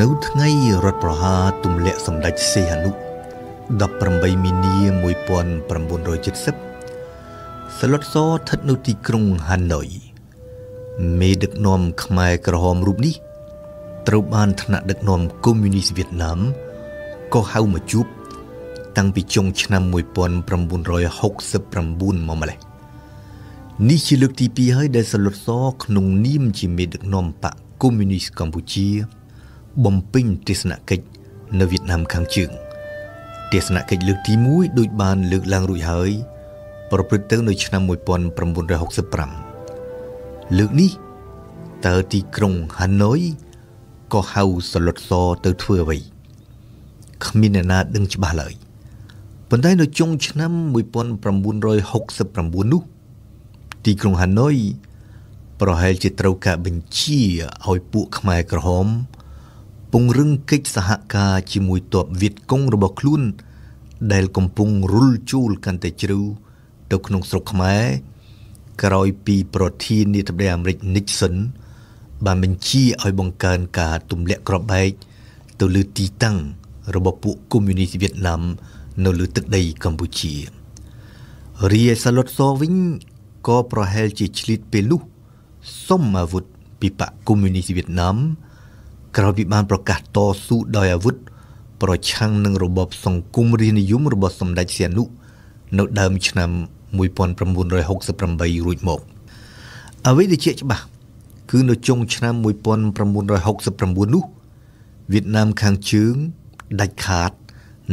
នៅថ្ងៃរដ្ឋប្រហារទម្លាក់សម្ដេចសីហនុ18មីនា1970សឡុតសស្ថិតនៅទីក្រុងហាណូយមេដឹកនាំខ្មែរក្រហមរូបនេះត្រូវបានថ្នាក់ដឹកនាំកុម្មុយនីសវៀតណាមក៏ហៅមកជួបតាំងពីចុងឆ្នាំ1969មកម្លេះនេះជាលើកទី2ហើយដែលសលុតសក្នុងនាមជាមេដឹកនាំបកកុម្មុយនីសកម្ពុជាបំពេញទស្សនកិច្ចនៅវៀតណាមខាងជើងទស្សនកិច្ចលើកទី1ដូចបានលើកឡើងរួចហើយ ប្រព្រឹត្តទៅនៅឆ្នាំ1965លើកនេះតើទីក្រុងហាណូយក៏ហៅសឡុតសទៅធ្វើអ្វីគ្មានអ្នកណាដឹងច្បាស់ឡើយប៉ុន្តែនៅចុងឆ្នាំ1969នោះ ទីក្រុងហាណូយប្រហែលជាត្រូវការបញ្ជាឲ្យពួកខ្មែរក្រហមពង្រឹងកិច្ចសហការជាមួយទ័ពវៀតកុងរបស់ខ្លួនដែលកំពុងរុលជួលកាន់តែជ្រៅទៅក្នុងស្រុកខ្មែរក្រោយពីប្រធាននាយករដ្ឋអាមេរិក Nixon បានបញ្ជាឲ្យបង្កើនការទម្លាក់គ្រាប់បែកទៅលើទីតាំងរបស់ពួកកុម្មុយនីសវៀតណាមនៅលើទឹកដីកម្ពុជារីឯសាឡុតសវិញក៏ប្រហែលជាឆ្លៀតពេលនោះសុំអាវុធពីបកកុម្មុយនីសវៀតណាមក្រោយពីបានប្រកាសតស៊ូដោយអាវុធប្រឆាំងនឹងរបបសង្គមរាជនិយមរបស់សម្ដេចសៀនុនៅដើមឆ្នាំ1968រួចមកអ្វីដែលជាច្បាស់គឺនៅចុងឆ្នាំ1969នោះវៀតណាមខាងជើងដាច់ខាត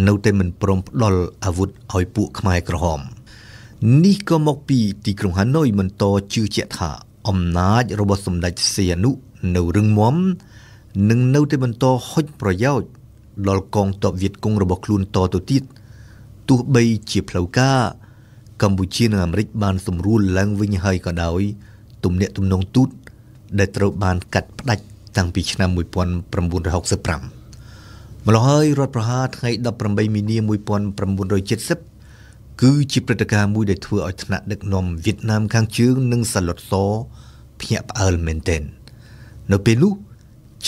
នៅតែមិនព្រមផ្ដល់អាវុធឲ្យពួកខ្មែរក្រហម នេះក៏មកពីទីក្រុងហាណូយបន្តជឿជាក់ថា អំណាចរបស់សម្ដេចសៀនុនៅរឹងមាំនឹងនៅតែបន្តហុចប្រយោជន៍ដល់កងទ័ពវៀតកុងរបស់ខ្លួនតទៅទៀតទោះបីជាផ្លូវការ កម្ពុជានិងអាមេរិកបានសម្រួលឡើងវិញហើយក៏ដោយ ទំនាក់ទំនងទូតដែលត្រូវបានកាត់ផ្តាច់តាំងពីឆ្នាំ1965ម្ល៉េះហើយរដ្ឋប្រហារថ្ងៃ18មីនា1970គឺជាព្រឹត្តិការណ៍មួយដែលធ្វើឲ្យថ្នាក់ដឹកនាំវៀតណាមខាងជើងនិងសាឡុតសភ្ញាក់ផ្អើលមែនទែននៅពេលនោះ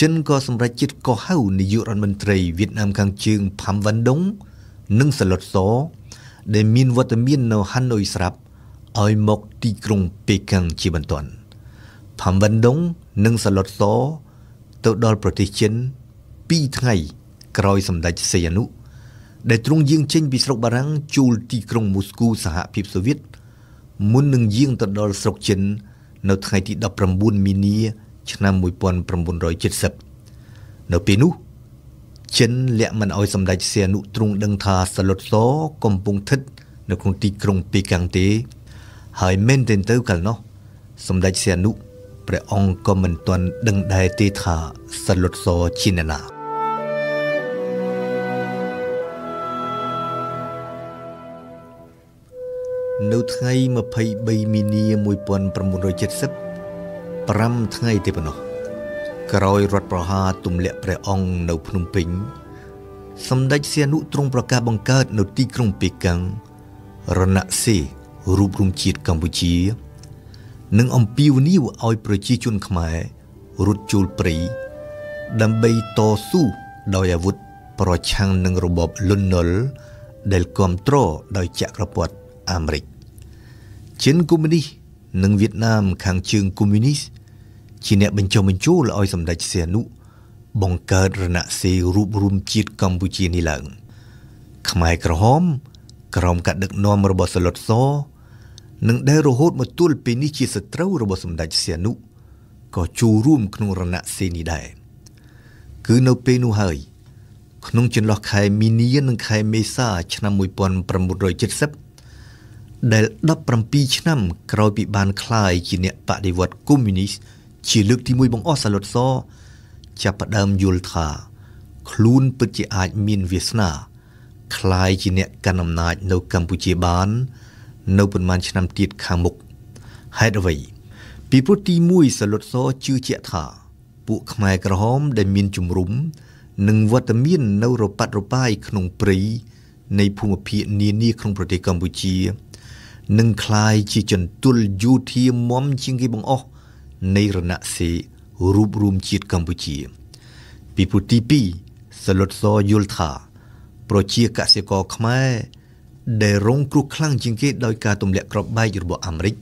ចិនក៏សម្រេចចិត្តកោះហៅនាយករដ្ឋមន្ត្រីវៀតណាមខាងជើងផាំវ៉ាន់ដុងនិងសាឡុតសដែលមានវត្តមាននៅហាណូយស្រាប់ឲ្យមកទីក្រុងប៉េកាំងជាបន្ទាន់ផាំវ៉ាន់ដុងនិងសាឡុតសទៅដល់ប្រទេសចិន2ថ្ងៃក្រោយសម្ដេចសីហនុដែលទ្រង់យាងចេញពីស្រុកបារាំងជួលទីក្រុងមូស្គូសហភាពសូវៀតមុននឹងយាងទៅដល់ស្រុកចិននៅថ្ងៃទី19មីនាឆ្នាំ1970នៅពេលនោះចិនលាក់មិនឲ្យសម្ដេចសៀនុទ្រង់ដឹងថាសលុតសកំពុងស្ថិត នៅក្នុងទីក្រុងពេកាំងទេ ហើយមែនទែនទៅកាលនោះ សម្ដេចសៀនុព្រះអង្គក៏មិនទាន់ដឹងដែរទេថាសលុតសជាអ្នកណា នៅថ្ងៃ23មីនា1970 5ថ្ងៃទេប៉ុណ្ណោះក្រោយរដ្ឋប្រហារទម្លាក់ព្រះអង្គនៅភ្នំពេញ សម្ដេចសៀនុទ្រង់ប្រកាសបង្កើតនៅទីក្រុងប៉េកាំងរណសិរូបរំជាតិកម្ពុជា និងអំពាវនាវឲ្យប្រជាជនខ្មែររត់ចូលព្រៃដើម្បីតស៊ូដោយអាវុធប្រឆាំងនឹងរបបលន់នល់ដែលគ្រប់គ្រងដោយចក្រពត្តិអាមេរិកជនកុម្មុយនីស្តនិងវៀតណាមខាងជើងកុម្មុយនីសជាអ្នកបញ្ចុះបញ្ជូលឲ្យសម្ដេចសៀនុបង្កើតរណសេរីរួបរวมជាតិកម្ពុជានេះឡើង ខ្មែរក្រហម ក្រោមការដឹកនាំរបស់សលុតសនិងដែលរហូតមកទល់ពេលនេះជាសត្រូវរបស់សម្ដេចសៀនុក៏ចូលរួមក្នុងរណសេរីនេះដែរគឺនៅពេលនោះហើយ ក្នុងចន្លោះខែមីនានិងខែមេសា ឆ្នាំ1970ដែល17ឆ្នាំក្រោយពីបានคลายជាអ្នកបដិវត្តកុម្មុយនីសជាលើកទី1បង្អស់សាឡុតសចាប់ផ្ដើមយល់ថាខ្លួនពិតជាអាចមានវាសនាคลายជាអ្នកកាន់អំណាចនៅកម្ពុជាបាន នៅប្រមាណឆ្នាំទៀតខាងមុខហេតុអ្វីពីព្រោះទី1សាឡុតសជឿជាក់ថា ពួកខ្មែរក្រហមដែលមានជំរុំនិងវត្តមាននៅរប៉ាត់របាយក្នុងព្រៃនៃភូមិភាគនានាក្នុងប្រទេសកម្ពុជានឹងคลายជាចន្ទុលយោធាមុំជាងគេបង្អស់នៃរណសិរ្សរួបរួមជាតិកម្ពុជា ពីពុទី2សលុតសយល់ថាប្រជាកសិករខ្មែរដែលរងគ្រោះខ្លាំងជាងគេដោយការទម្លាក់គ្រាប់បែករបស់អាមេរិក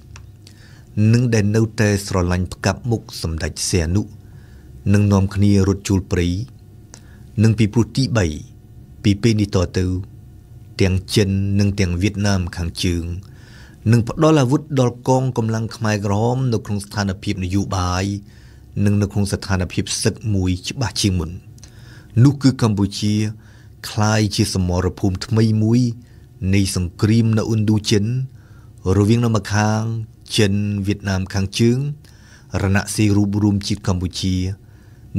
និងដែលនៅតែស្រឡាញ់ផ្កាប់មុខសម្ដេចសៀនុនឹងនាំគ្នារត់ជួលព្រៃនិងពីព្រោះទី3ពីពេលនេះតទៅទាំងចិននិងទាំងវៀតណាមខាងជើងនិងផ្ដល់អាវុធដល់កងកម្លាំងខ្មែរក្រហមនៅក្នុងស្ថានភាពនយោបាយ និងនៅក្នុងស្ថានភាពសឹកមួយច្បាស់ជាងមុននោះគឺកម្ពុជាคล้ายជាសមរភូមិថ្មីមួយ នៃសង្គ្រាមនៅឥណ្ឌូចិន រវាងនៅម្ខាងចិនវៀតណាមខាងជើង រណសិរ្សរួបរួមជាតិកម្ពុជា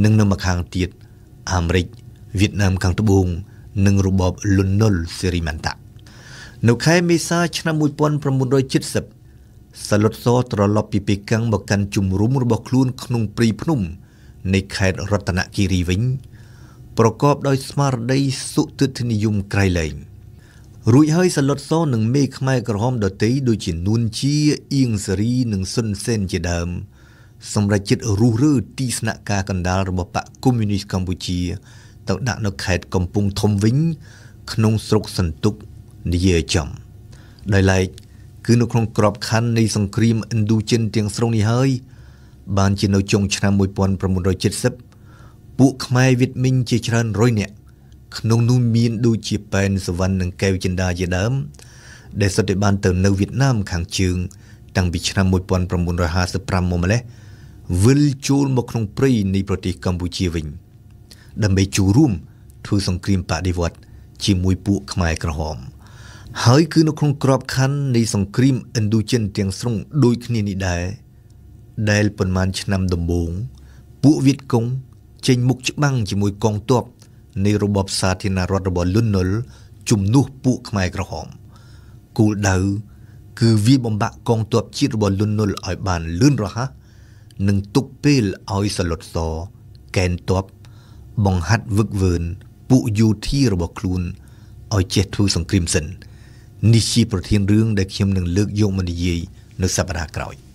និងនៅម្ខាងទៀតអាមេរិកវៀតណាមខាងត្បូងនិងរបបលន់នល់សេរីម៉ាន់តានៅខែមេសាឆ្នាំ1970សាឡុតសត្រឡប់ពីពេកាំងមកកាន់ជំរំរបស់ខ្លួនក្នុងព្រីភ្នំនៃខេត្តរតនគិរីវិញប្រកបដោយស្មារតីសុទិដ្ឋនិយមក្រៃលែងរួចហើយសាឡុតសនឹងមេខ្មែរក្រហមដតីដូចជានួនជាអៀងសេរីនិងសុនសេនជាដើម សម្រាប់ចិត្តរុះរើទីស្នាក់ការកណ្ដាលរបស់បកកុម្មុយនីសកម្ពុជា ទៅដាក់នៅខេត្តកំពង់ធំវិញ ក្នុងស្រុកសន្ទុកនិយាយចំដោយឡែកគឺនៅក្នុងក្របខ័ណ្ឌនៃសង្គ្រាមឥណ្ឌូចិនទាំងស្រុងនេះហើយ បានជានៅចុងឆ្នាំ1970ពួកខ្មែរវៀតមីញជាច្រើនរយនាក់ក្នុងនោះមានដូចជាប៉ែនសវណ្ណនិងកែវចិន្តាជាដើមដែលសុទ្ធតែបានទៅនៅវៀតណាមខាងជើងតាំងពីឆ្នាំ1955មកម្លេះវិលចូលមកក្នុងព្រៃនៃប្រទេសកម្ពុជាវិញដើម្បីចូលរួមធ្វើសង្គ្រាមបដិវត្តជាមួយពួកខ្មែរក្រហម។ហើយគឺនៅក្នុងក្របខ័ណ្ឌនៃសង្គ្រាមឥណ្ឌូចិនទាំងស្រុងដូចគ្នានេះដែរដែលប្រមាណឆ្នាំដំបូងពួកវៀតកុងចេញមុខច្បាំងជាមួយកងទ័ពនៃរបបសាធារណរដ្ឋរបស់លន់នុលជំនួសពួកខ្មែរក្រហមគោលដៅគឺវាបំបាក់កងទ័ពជាតិរបស់លន់នុលឲ្យបានលឿនរហ័សនិងទុកពេលឲ្យសលុតសកែនទ័ពបង្ហាត់វឹកវើនពួកយោធារបស់ខ្លួនឲ្យចេះធ្វើសង្គ្រាមសិន។នេះជាប្រធានរឿងដែលខ្ញុំនឹងលើកយកមកនិយាយនៅសប្តាហ៍ក្រោយ។